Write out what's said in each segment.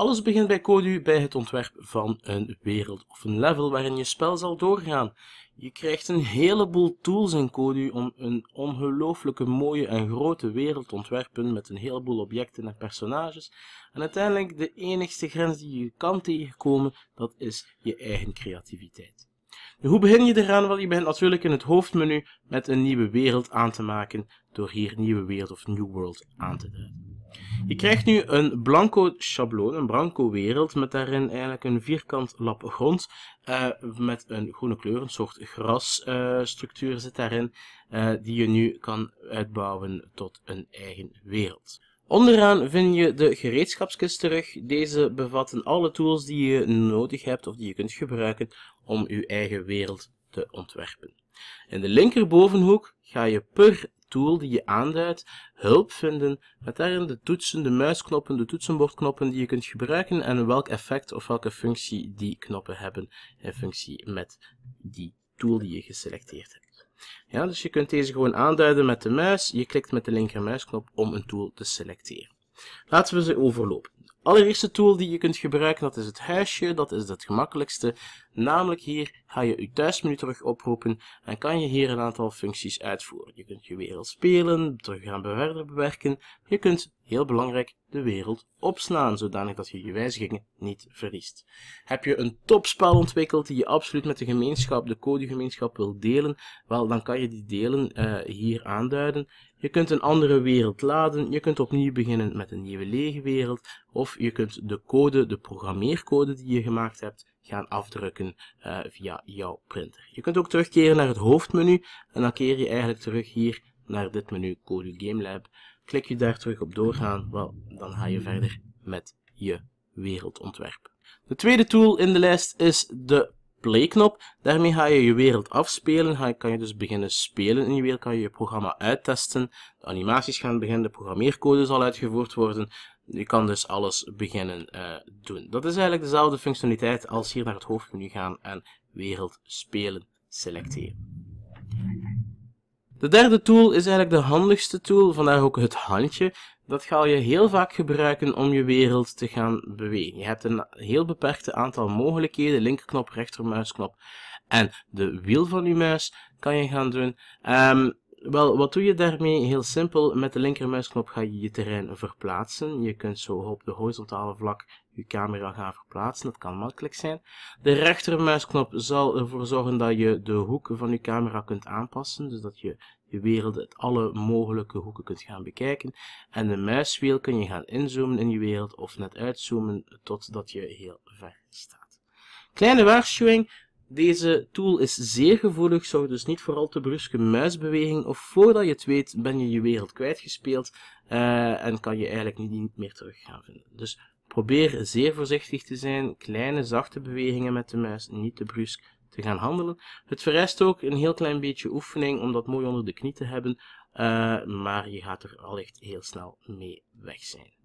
Alles begint bij Kodu bij het ontwerp van een wereld of een level waarin je spel zal doorgaan. Je krijgt een heleboel tools in Kodu om een ongelooflijke mooie en grote wereld te ontwerpen met een heleboel objecten en personages. En uiteindelijk de enigste grens die je kan tegenkomen, dat is je eigen creativiteit. hoe begin je eraan? Wel, je begint natuurlijk in het hoofdmenu met een nieuwe wereld aan te maken door hier nieuwe wereld of new world aan te duiden. Je krijgt nu een blanco schabloon, een blanco wereld, met daarin eigenlijk een vierkant lap grond eh, met een groene kleur, een soort grasstructuur eh, zit daarin, eh, die je nu kan uitbouwen tot een eigen wereld. Onderaan vind je de gereedschapskist terug. Deze bevatten alle tools die je nodig hebt of die je kunt gebruiken om je eigen wereld te ontwerpen. In de linkerbovenhoek ga je per tool die je aanduidt hulp vinden met daarin de toetsen, de muisknoppen, de toetsenbordknoppen die je kunt gebruiken en welk effect of welke functie die knoppen hebben in functie met die tool die je geselecteerd hebt. Ja, dus je kunt deze gewoon aanduiden met de muis. Je klikt met de linkermuisknop om een tool te selecteren. Laten we ze overlopen. De allereerste tool die je kunt gebruiken, dat is het huisje. Dat is het gemakkelijkste. Namelijk hier ga je je thuismenu terug oproepen en kan je hier een aantal functies uitvoeren. Je kunt je wereld spelen, terug gaan bewerken. Je kunt, heel belangrijk, de wereld opslaan, zodanig dat je je wijzigingen niet verliest. Heb je een topspel ontwikkeld die je absoluut met de gemeenschap, de codegemeenschap wil delen, wel dan kan je die delen uh, hier aanduiden. Je kunt een andere wereld laden, je kunt opnieuw beginnen met een nieuwe lege wereld, of je kunt de code, de programmeercode die je gemaakt hebt, gaan afdrukken eh, via jouw printer. Je kunt ook terugkeren naar het hoofdmenu en dan keer je eigenlijk terug hier naar dit menu Game GameLab. Klik je daar terug op doorgaan, dan ga je verder met je wereldontwerp. De tweede tool in de lijst is de playknop. Daarmee ga je je wereld afspelen. Ga, kan je dus beginnen spelen in je wereld. Kan je je programma uittesten. De animaties gaan beginnen. De programmeercode zal uitgevoerd worden. Je kan dus alles beginnen eh, doen. Dat is eigenlijk dezelfde functionaliteit als hier naar het hoofdmenu gaan en wereld spelen selecteren. De derde tool is eigenlijk de handigste tool, vandaar ook het handje. Dat ga je heel vaak gebruiken om je wereld te gaan bewegen. Je hebt een heel beperkt aantal mogelijkheden, linkerknop, rechtermuisknop en de wiel van je muis kan je gaan doen. Um, wel, wat doe je daarmee? Heel simpel, met de linkermuisknop ga je je terrein verplaatsen. Je kunt zo op de horizontale vlak je camera gaan verplaatsen, dat kan makkelijk zijn. De rechtermuisknop zal ervoor zorgen dat je de hoek van je camera kunt aanpassen, zodat dus je je wereld uit alle mogelijke hoeken kunt gaan bekijken. En de muiswiel kun je gaan inzoomen in je wereld of net uitzoomen totdat je heel ver staat. Kleine waarschuwing, deze tool is zeer gevoelig, zorg dus niet voor al te bruske muisbeweging of voordat je het weet ben je je wereld kwijtgespeeld eh, en kan je eigenlijk niet, meer terug gaan vinden. Dus probeer zeer voorzichtig te zijn, kleine zachte bewegingen met de muis, niet te brusk te gaan handelen. Het vereist ook een heel klein beetje oefening om dat mooi onder de knie te hebben, eh, maar je gaat er allicht heel snel mee weg zijn.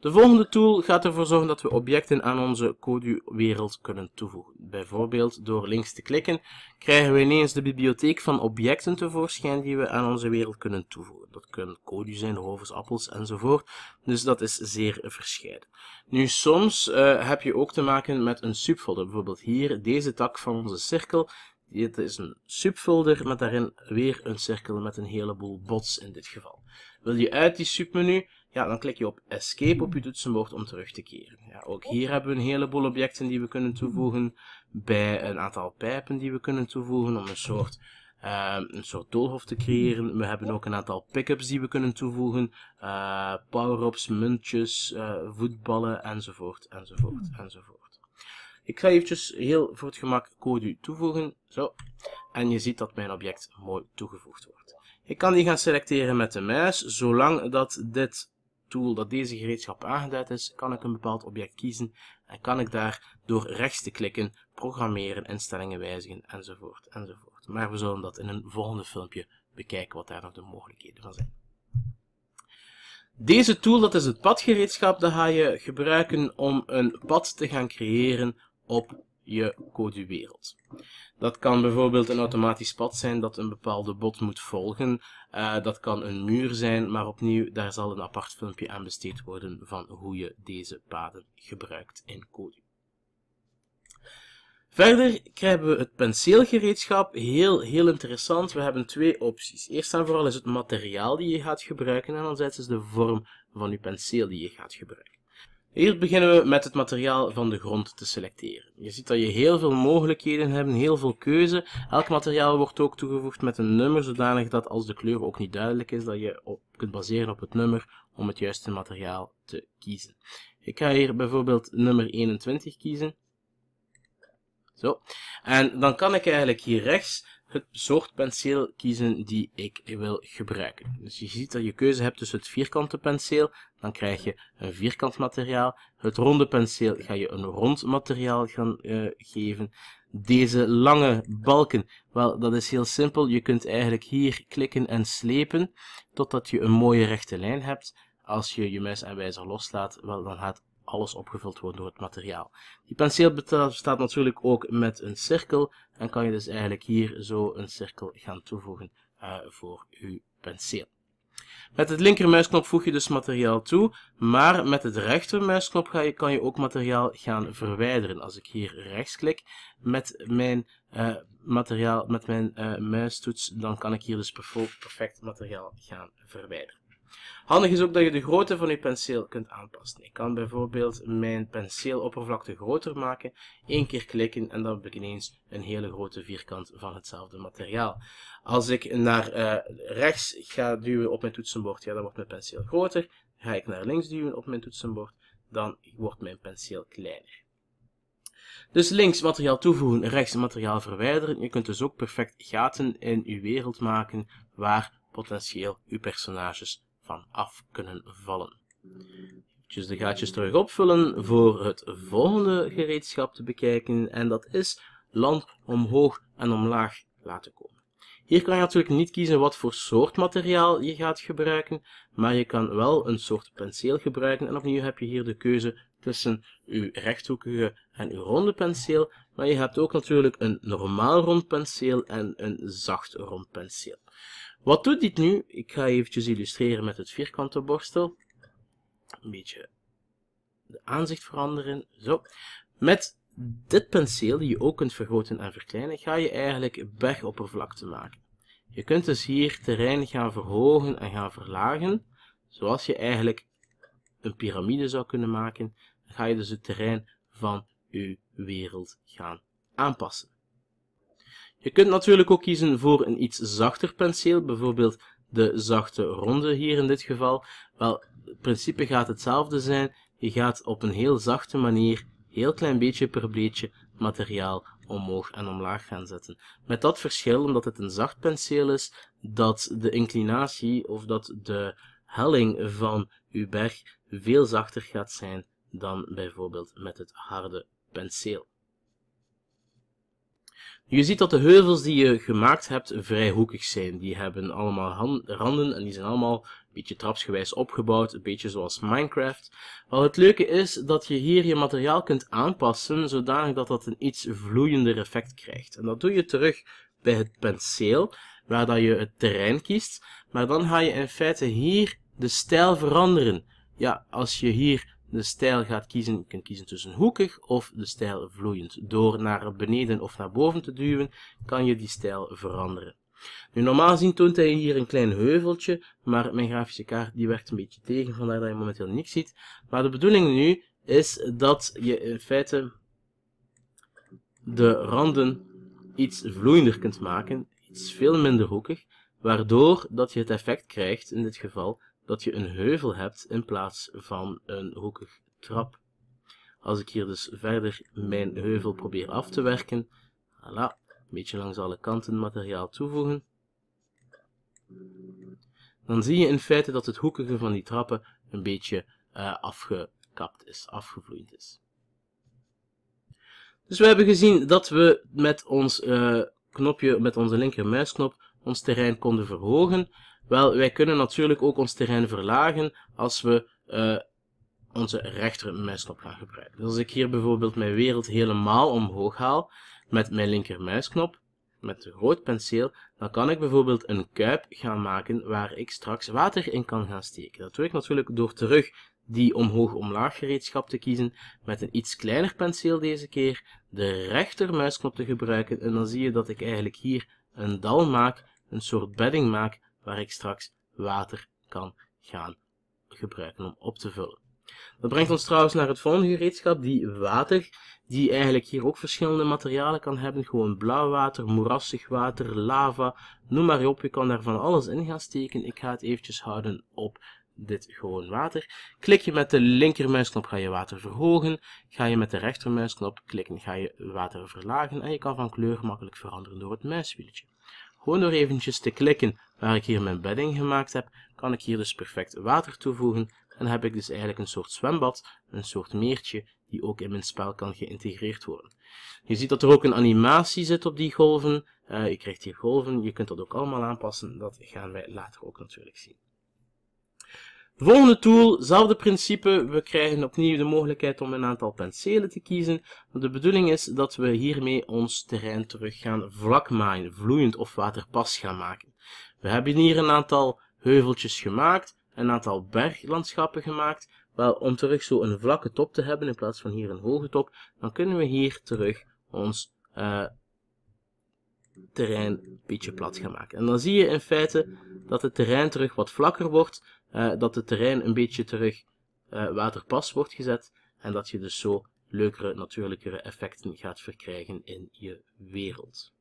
De volgende tool gaat ervoor zorgen dat we objecten aan onze CODU-wereld kunnen toevoegen. Bijvoorbeeld door links te klikken krijgen we ineens de bibliotheek van objecten tevoorschijn die we aan onze wereld kunnen toevoegen. Dat kunnen CODU zijn, rovers, appels enzovoort, dus dat is zeer verscheiden. Nu soms eh, heb je ook te maken met een subfolder, bijvoorbeeld hier deze tak van onze cirkel dit is een subfolder met daarin weer een cirkel met een heleboel bots in dit geval. Wil je uit die submenu, ja, dan klik je op escape op je toetsenbord om terug te keren. Ja, ook oh. hier hebben we een heleboel objecten die we kunnen toevoegen bij een aantal pijpen die we kunnen toevoegen om een soort, uh, een soort doolhof te creëren. We hebben ook een aantal pickups die we kunnen toevoegen, eh, power-ups, muntjes, eh, voetballen enzovoort, enzovoort, hmm. enzovoort. Ik ga eventjes heel voor het gemak code toevoegen, zo. En je ziet dat mijn object mooi toegevoegd wordt. Ik kan die gaan selecteren met de muis, zolang dat dit tool dat deze gereedschap aangeduid is, kan ik een bepaald object kiezen en kan ik daar door rechts te klikken programmeren, instellingen wijzigen enzovoort enzovoort. Maar we zullen dat in een volgende filmpje bekijken wat daar nog de mogelijkheden van zijn. Deze tool, dat is het padgereedschap, dat ga je gebruiken om een pad te gaan creëren op je codewereld. wereld. Dat kan bijvoorbeeld een automatisch pad zijn dat een bepaalde bot moet volgen. Eh, dat kan een muur zijn, maar opnieuw, daar zal een apart filmpje aan besteed worden van hoe je deze paden gebruikt in code. Verder krijgen we het penseelgereedschap. Heel, heel interessant. We hebben twee opties. Eerst en vooral is het materiaal die je gaat gebruiken en anderzijds is de vorm van je penseel die je gaat gebruiken. Hier beginnen we met het materiaal van de grond te selecteren. Je ziet dat je heel veel mogelijkheden hebt, heel veel keuze. Elk materiaal wordt ook toegevoegd met een nummer, zodanig dat als de kleur ook niet duidelijk is, dat je kunt baseren op het nummer om het juiste materiaal te kiezen. Ik ga hier bijvoorbeeld nummer 21 kiezen. Zo. En dan kan ik eigenlijk hier rechts het soort penseel kiezen die ik wil gebruiken. Dus je ziet dat je keuze hebt tussen het vierkante penseel, dan krijg je een vierkant materiaal. Het ronde penseel ga je een rond materiaal gaan eh, geven. Deze lange balken, wel dat is heel simpel. Je kunt eigenlijk hier klikken en slepen totdat je een mooie rechte lijn hebt. Als je je muis en wijzer loslaat, wel dan gaat alles opgevuld wordt door het materiaal. Die penseel bestaat natuurlijk ook met een cirkel en kan je dus eigenlijk hier zo een cirkel gaan toevoegen eh, voor uw penseel. Met het linkermuisknop voeg je dus materiaal toe, maar met het rechtermuisknop ga je, kan je ook materiaal gaan verwijderen. Als ik hier rechtsklik met mijn eh, materiaal, met mijn uh, muistoets, dan kan ik hier dus perfect materiaal gaan verwijderen. Handig is ook dat je de grootte van je penseel kunt aanpassen. Ik kan bijvoorbeeld mijn penseeloppervlakte groter maken, één keer klikken en dan heb ik ineens een hele grote vierkant van hetzelfde materiaal. Als ik naar eh, rechts ga duwen op mijn toetsenbord, ja, dan wordt mijn penseel groter. Ga ik naar links duwen op mijn toetsenbord, dan wordt mijn penseel kleiner. Dus links materiaal toevoegen, rechts materiaal verwijderen. Je kunt dus ook perfect gaten in uw wereld maken waar potentieel uw personages van af kunnen vallen. Even de gaatjes terug opvullen voor het volgende gereedschap te bekijken en dat is land omhoog en omlaag laten komen. Hier kan je natuurlijk niet kiezen wat voor soort materiaal je gaat gebruiken, maar je kan wel een soort penseel gebruiken en opnieuw heb je hier de keuze tussen uw rechthoekige en uw ronde penseel, maar je hebt ook natuurlijk een normaal rond penseel en een zacht rond penseel. Wat doet dit nu? Ik ga eventjes illustreren met het vierkante borstel. Een beetje de aanzicht veranderen. Zo. Met dit penseel, die je ook kunt vergroten en verkleinen, ga je eigenlijk bergoppervlakte maken. Je kunt dus hier terrein gaan verhogen en gaan verlagen, zoals je eigenlijk een piramide zou kunnen maken. Dan ga je dus het terrein van uw wereld gaan aanpassen. Je kunt natuurlijk ook kiezen voor een iets zachter penseel, bijvoorbeeld de zachte ronde hier in dit geval. Wel, het principe gaat hetzelfde zijn. Je gaat op een heel zachte manier, heel klein beetje per beetje, materiaal omhoog en omlaag gaan zetten. Met dat verschil, omdat het een zacht penseel is, dat de inclinatie of dat de helling van uw berg veel zachter gaat zijn dan bijvoorbeeld met het harde penseel. Je ziet dat de heuvels die je gemaakt hebt vrij hoekig zijn. Die hebben allemaal randen en die zijn allemaal een beetje trapsgewijs opgebouwd, een beetje zoals Minecraft. Wel het leuke is dat je hier je materiaal kunt aanpassen zodanig dat dat een iets vloeiender effect krijgt. En dat doe je terug bij het penseel, waar dat je het terrein kiest. Maar dan ga je in feite hier de stijl veranderen. Ja, als je hier de stijl gaat kiezen, je kunt kiezen tussen hoekig of de stijl vloeiend. Door naar beneden of naar boven te duwen, kan je die stijl veranderen. Nu, normaal gezien toont hij hier een klein heuveltje, maar mijn grafische kaart die werkt een beetje tegen, vandaar dat je momenteel niks ziet. Maar de bedoeling nu is dat je in feite de randen iets vloeiender kunt maken, iets veel minder hoekig, waardoor dat je het effect krijgt, in dit geval, dat je een heuvel hebt in plaats van een hoekig trap. Als ik hier dus verder mijn heuvel probeer af te werken, voilà, een beetje langs alle kanten materiaal toevoegen, dan zie je in feite dat het hoekige van die trappen een beetje eh, afgekapt is, afgevloeid is. Dus we hebben gezien dat we met ons eh, knopje, met onze linker muisknop, ons terrein konden verhogen. Wel, wij kunnen natuurlijk ook ons terrein verlagen als we uh, onze rechter muisknop gaan gebruiken. Dus als ik hier bijvoorbeeld mijn wereld helemaal omhoog haal met mijn linker muisknop, met een rood penseel, dan kan ik bijvoorbeeld een kuip gaan maken waar ik straks water in kan gaan steken. Dat doe ik natuurlijk door terug die omhoog-omlaag gereedschap te kiezen, met een iets kleiner penseel deze keer, de rechter muisknop te gebruiken en dan zie je dat ik eigenlijk hier een dal maak, een soort bedding maak, waar ik straks water kan gaan gebruiken om op te vullen. Dat brengt ons trouwens naar het volgende gereedschap, die water, die eigenlijk hier ook verschillende materialen kan hebben. Gewoon blauw water, moerassig water, lava, noem maar op, je kan daar van alles in gaan steken. Ik ga het eventjes houden op dit gewoon water. Klik je met de linkermuisknop ga je water verhogen. Ga je met de rechtermuisknop klikken ga je water verlagen. En je kan van kleur makkelijk veranderen door het muiswieltje. Gewoon door eventjes te klikken waar ik hier mijn bedding gemaakt heb, kan ik hier dus perfect water toevoegen en heb ik dus eigenlijk een soort zwembad, een soort meertje, die ook in mijn spel kan geïntegreerd worden. Je ziet dat er ook een animatie zit op die golven. Eh, je krijgt hier golven, je kunt dat ook allemaal aanpassen. Dat gaan wij later ook natuurlijk zien volgende tool, zelfde principe. We krijgen opnieuw de mogelijkheid om een aantal penselen te kiezen. De bedoeling is dat we hiermee ons terrein terug gaan maken. vloeiend of waterpas gaan maken. We hebben hier een aantal heuveltjes gemaakt, een aantal berglandschappen gemaakt. Wel, om terug zo een vlakke top te hebben in plaats van hier een hoge top, dan kunnen we hier terug ons uh, terrein een beetje plat gaan maken. En dan zie je in feite dat het terrein terug wat vlakker wordt eh, dat het terrein een beetje terug eh, waterpas wordt gezet en dat je dus zo leukere, natuurlijkere effecten gaat verkrijgen in je wereld.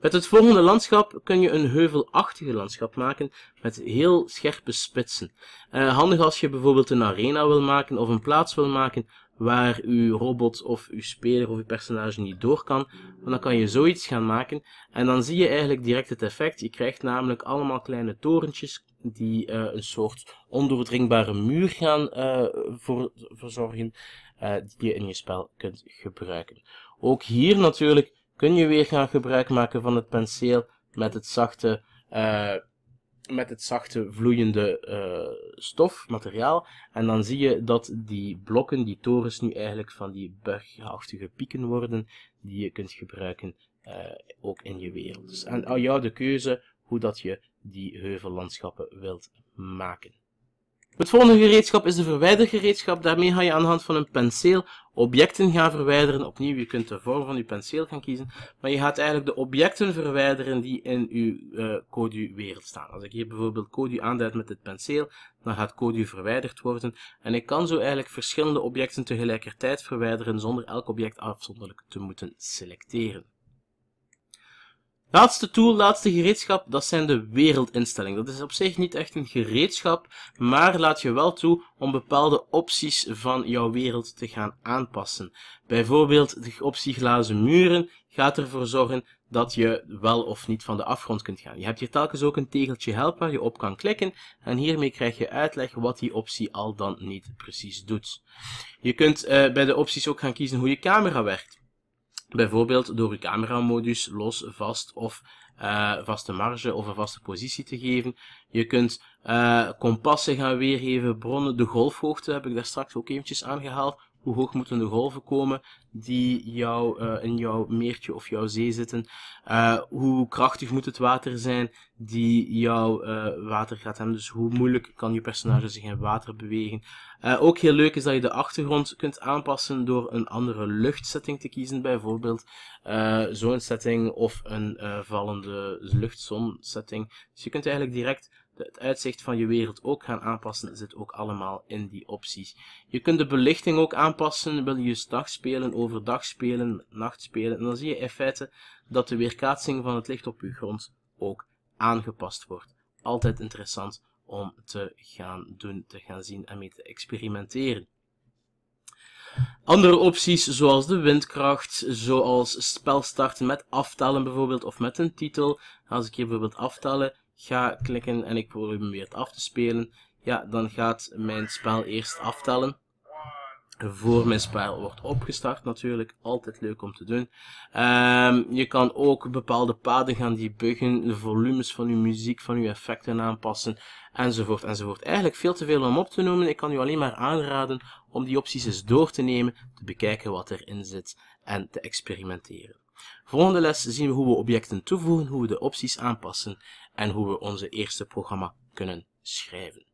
Met het volgende landschap kun je een heuvelachtige landschap maken met heel scherpe spitsen. Eh, handig als je bijvoorbeeld een arena wil maken of een plaats wil maken waar uw robot of uw speler of uw personage niet door kan. dan kan je zoiets gaan maken en dan zie je eigenlijk direct het effect. Je krijgt namelijk allemaal kleine torentjes, die eh, een soort ondoordringbare muur gaan eh, voor, verzorgen, eh, die je in je spel kunt gebruiken. Ook hier natuurlijk kun je weer gaan gebruik maken van het penseel met het zachte, met het zachte vloeiende stof, materiaal. En dan zie je dat die blokken, die torens nu eigenlijk van die bergachtige pieken worden, die je kunt gebruiken ook in je wereld. en dus aan jou de keuze hoe dat je die heuvellandschappen wilt maken. Het volgende gereedschap is de verwijdergereedschap. Daarmee ga je aan de hand van een penseel objecten gaan verwijderen. Opnieuw, je kunt de vorm van je penseel gaan kiezen. Maar je gaat eigenlijk de objecten verwijderen die in uw uh, eh, Codu wereld staan. Als ik hier bijvoorbeeld Codu aanduid met dit penseel, dan gaat Codu verwijderd worden. En ik kan zo eigenlijk verschillende objecten tegelijkertijd verwijderen zonder elk object afzonderlijk te moeten selecteren. Laatste tool, laatste gereedschap, dat zijn de wereldinstellingen. Dat is op zich niet echt een gereedschap, maar laat je wel toe om bepaalde opties van jouw wereld te gaan aanpassen. Bijvoorbeeld de optie glazen muren gaat ervoor zorgen dat je wel of niet van de afgrond kunt gaan. Je hebt hier telkens ook een tegeltje help waar je op kan klikken en hiermee krijg je uitleg wat die optie al dan niet precies doet. Je kunt eh, bij de opties ook gaan kiezen hoe je camera werkt. Bijvoorbeeld door uw cameramodus los, vast of uh, vaste marge of een vaste positie te geven. Je kunt uh, kompassen gaan weergeven, bronnen, de golfhoogte heb ik daar straks ook eventjes aangehaald hoe hoog moeten de golven komen die jou, eh, in jouw meertje of jouw zee zitten? Eh, hoe krachtig moet het water zijn die jouw eh, water gaat hebben? Dus hoe moeilijk kan je personage zich in water bewegen? ook heel leuk is dat je de achtergrond kunt aanpassen door een andere luchtsetting te kiezen. Bijvoorbeeld zo'n setting of een vallende luchtzon Dus je kunt eigenlijk direct het uitzicht van je wereld ook gaan aanpassen, zit ook allemaal in die opties. Je kunt de belichting ook aanpassen, wil je dus dag spelen, overdag spelen, nacht spelen. En dan zie je in feite dat de weerkaatsing van het licht op je grond ook aangepast wordt. Altijd interessant om te gaan doen, te gaan zien en mee te experimenteren. Andere opties zoals de windkracht, zoals spel starten met aftellen bijvoorbeeld, of met een titel. Als ik hier bijvoorbeeld aftellen, ga klikken en ik probeer het af te spelen, ja, dan gaat mijn spel eerst aftellen. Voor mijn spel wordt opgestart natuurlijk. Altijd leuk om te doen. Ehm, je kan ook bepaalde paden gaan die De volumes van je muziek, van je effecten aanpassen. Enzovoort enzovoort. Eigenlijk veel te veel om op te noemen. Ik kan u alleen maar aanraden om die opties eens door te nemen. Te bekijken wat erin zit. En te experimenteren. Volgende les zien we hoe we objecten toevoegen, hoe we de opties aanpassen en hoe we onze eerste programma kunnen schrijven.